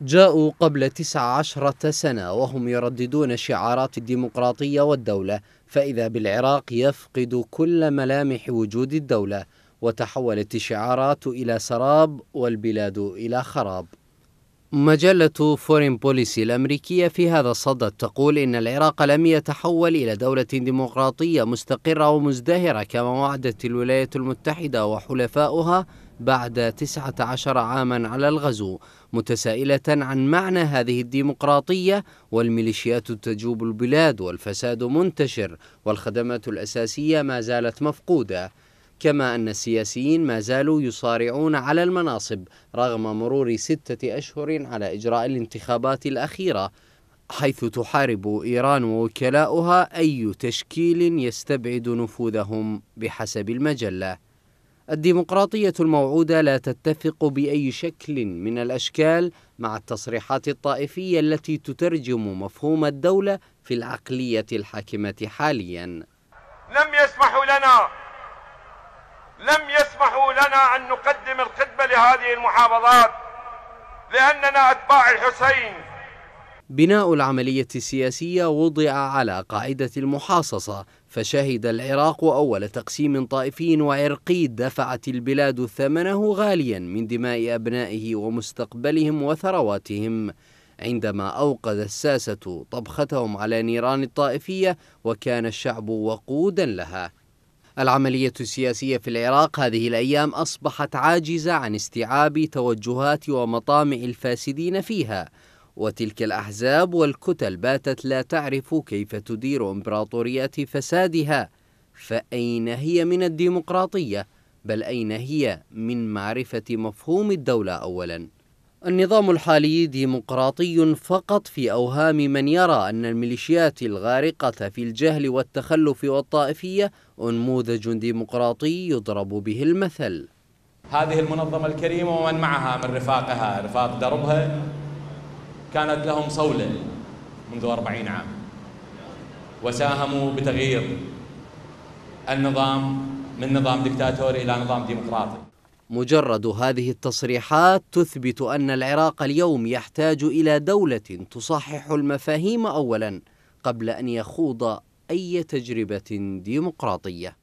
جاءوا قبل تسع عشرة سنة وهم يرددون شعارات الديمقراطية والدولة فإذا بالعراق يفقد كل ملامح وجود الدولة وتحولت الشعارات إلى سراب والبلاد إلى خراب مجلة فورين بوليسي الأمريكية في هذا الصدد تقول إن العراق لم يتحول إلى دولة ديمقراطية مستقرة ومزدهرة كما وعدت الولايات المتحدة وحلفاؤها بعد 19 عاما على الغزو متسائلة عن معنى هذه الديمقراطية والميليشيات تجوب البلاد والفساد منتشر والخدمات الأساسية ما زالت مفقودة كما أن السياسيين ما زالوا يصارعون على المناصب رغم مرور ستة أشهر على إجراء الانتخابات الأخيرة حيث تحارب إيران ووكلاؤها أي تشكيل يستبعد نفوذهم بحسب المجلة الديمقراطية الموعودة لا تتفق بأي شكل من الأشكال مع التصريحات الطائفية التي تترجم مفهوم الدولة في العقلية الحاكمة حاليا لم يسمحوا لنا لم يسمحوا لنا أن نقدم الخدمة لهذه المحافظات لأننا أتباع الحسين بناء العملية السياسية وضع على قاعدة المحاصصة فشهد العراق أول تقسيم طائفي وعرقي دفعت البلاد ثمنه غاليا من دماء أبنائه ومستقبلهم وثرواتهم عندما أوقد الساسة طبختهم على نيران الطائفية وكان الشعب وقودا لها العملية السياسية في العراق هذه الأيام أصبحت عاجزة عن استيعاب توجهات ومطامع الفاسدين فيها وتلك الأحزاب والكتل باتت لا تعرف كيف تدير إمبراطوريات فسادها فأين هي من الديمقراطية بل أين هي من معرفة مفهوم الدولة أولاً النظام الحالي ديمقراطي فقط في أوهام من يرى أن الميليشيات الغارقة في الجهل والتخلف والطائفية أنموذج ديمقراطي يضرب به المثل هذه المنظمة الكريمة ومن معها من رفاقها رفاق دربها كانت لهم صولة منذ أربعين عام وساهموا بتغيير النظام من نظام دكتاتوري إلى نظام ديمقراطي مجرد هذه التصريحات تثبت أن العراق اليوم يحتاج إلى دولة تصحح المفاهيم أولاً قبل أن يخوض أي تجربة ديمقراطية